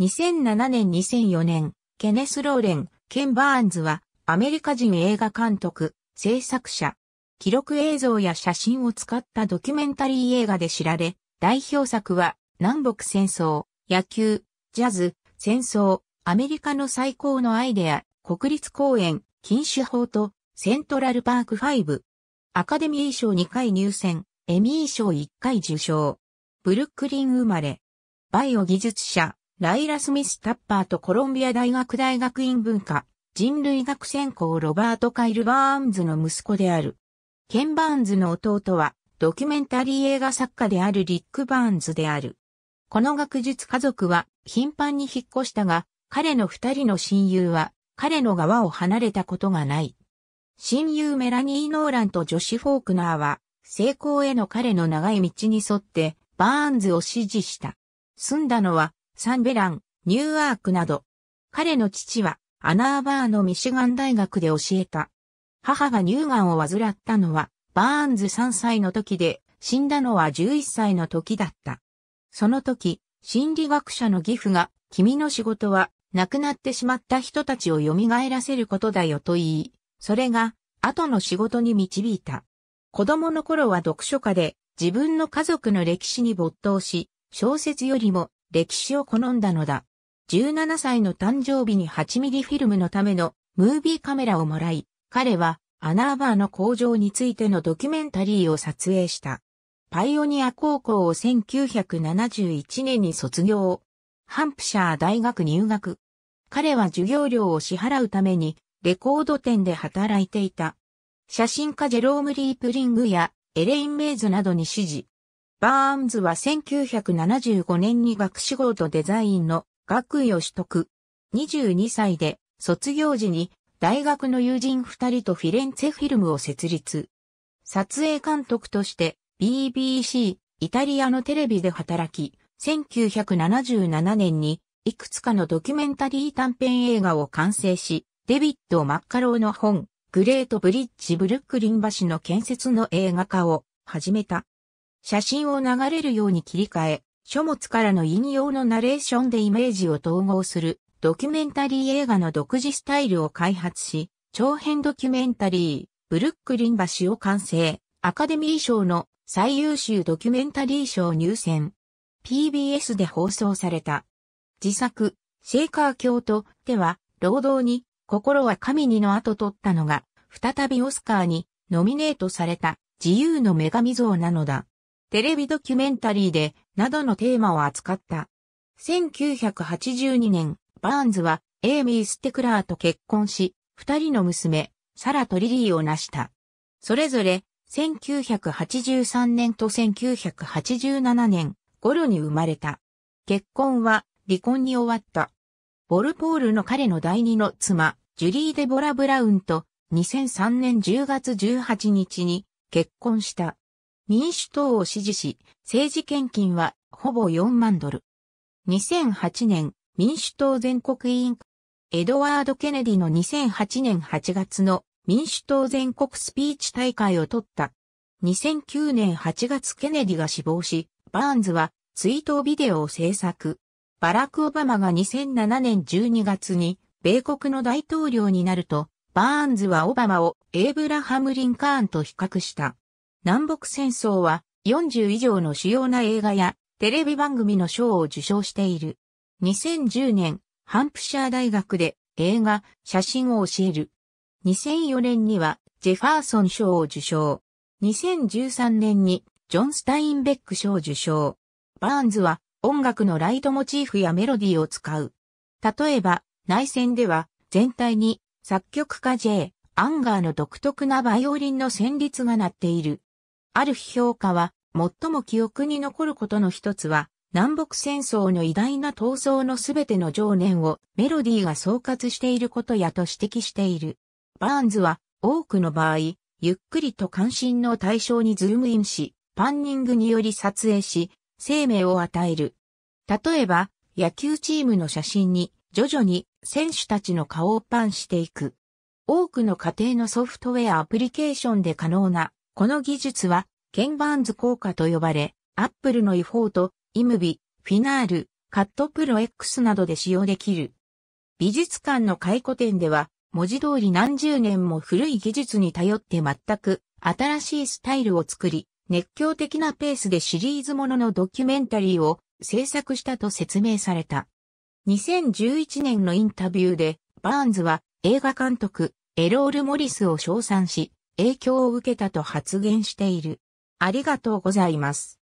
2007年2004年、ケネス・ローレン、ケン・バーンズは、アメリカ人映画監督、制作者。記録映像や写真を使ったドキュメンタリー映画で知られ、代表作は、南北戦争、野球、ジャズ、戦争、アメリカの最高のアイデア、国立公園、禁酒法と、セントラルパーク5。アカデミー賞2回入選、エミー賞1回受賞。ブルックリン生まれ。バイオ技術者、ライラ・スミス・タッパーとコロンビア大学大学院文化、人類学専攻ロバート・カイル・バーンズの息子である。ケン・バーンズの弟は、ドキュメンタリー映画作家であるリック・バーンズである。この学術家族は、頻繁に引っ越したが、彼の二人の親友は、彼の側を離れたことがない。親友メラニー・ノーランとジョシフォークナーは、成功への彼の長い道に沿って、バーンズを支持した。住んだのは、サンベラン、ニューアークなど。彼の父はアナーバーのミシガン大学で教えた。母が乳がんを患ったのはバーンズ3歳の時で死んだのは11歳の時だった。その時、心理学者の義父が君の仕事は亡くなってしまった人たちを蘇らせることだよと言い、それが後の仕事に導いた。子供の頃は読書家で自分の家族の歴史に没頭し、小説よりも歴史を好んだのだ。17歳の誕生日に8ミリフィルムのためのムービーカメラをもらい、彼はアナーバーの工場についてのドキュメンタリーを撮影した。パイオニア高校を1971年に卒業。ハンプシャー大学入学。彼は授業料を支払うためにレコード店で働いていた。写真家ジェローム・リープリングやエレイン・メイズなどに指示、バーンズは1975年に学士号とデザインの学位を取得。22歳で卒業時に大学の友人二人とフィレンツェフィルムを設立。撮影監督として BBC イタリアのテレビで働き、1977年にいくつかのドキュメンタリー短編映画を完成し、デビッド・マッカローの本、グレート・ブリッジ・ブルックリン橋の建設の映画化を始めた。写真を流れるように切り替え、書物からの引用のナレーションでイメージを統合するドキュメンタリー映画の独自スタイルを開発し、長編ドキュメンタリー、ブルックリン橋を完成、アカデミー賞の最優秀ドキュメンタリー賞入選。PBS で放送された。自作、シェイカー教徒では、労働に、心は神にの後取ったのが、再びオスカーにノミネートされた自由の女神像なのだ。テレビドキュメンタリーで、などのテーマを扱った。1982年、バーンズは、エイミー・ステクラーと結婚し、二人の娘、サラとリリーを成した。それぞれ、1983年と1987年頃に生まれた。結婚は離婚に終わった。ボルポールの彼の第二の妻、ジュリー・デボラ・ブラウンと2003年10月18日に結婚した。民主党を支持し、政治献金はほぼ4万ドル。2008年、民主党全国委員会、エドワード・ケネディの2008年8月の民主党全国スピーチ大会を取った。2009年8月ケネディが死亡し、バーンズは追悼ビデオを制作。バラク・オバマが2007年12月に米国の大統領になると、バーンズはオバマをエイブラハム・リンカーンと比較した。南北戦争は40以上の主要な映画やテレビ番組の賞を受賞している。2010年、ハンプシャー大学で映画、写真を教える。2004年にはジェファーソン賞を受賞。2013年にジョン・スタインベック賞受賞。バーンズは音楽のライトモチーフやメロディーを使う。例えば、内戦では全体に作曲家 J、アンガーの独特なバイオリンの旋律が鳴っている。ある評価は、最も記憶に残ることの一つは、南北戦争の偉大な闘争のすべての情念をメロディーが総括していることやと指摘している。バーンズは多くの場合、ゆっくりと関心の対象にズームインし、パンニングにより撮影し、生命を与える。例えば、野球チームの写真に徐々に選手たちの顔をパンしていく。多くの家庭のソフトウェアアプリケーションで可能なこの技術は、ケンバーンズ効果と呼ばれ、アップルの E4 とイムビ、フィナール、カットプロ X などで使用できる。美術館の回顧展では、文字通り何十年も古い技術に頼って全く新しいスタイルを作り、熱狂的なペースでシリーズもののドキュメンタリーを制作したと説明された。2011年のインタビューで、バーンズは映画監督、エロール・モリスを称賛し、影響を受けたと発言している。ありがとうございます。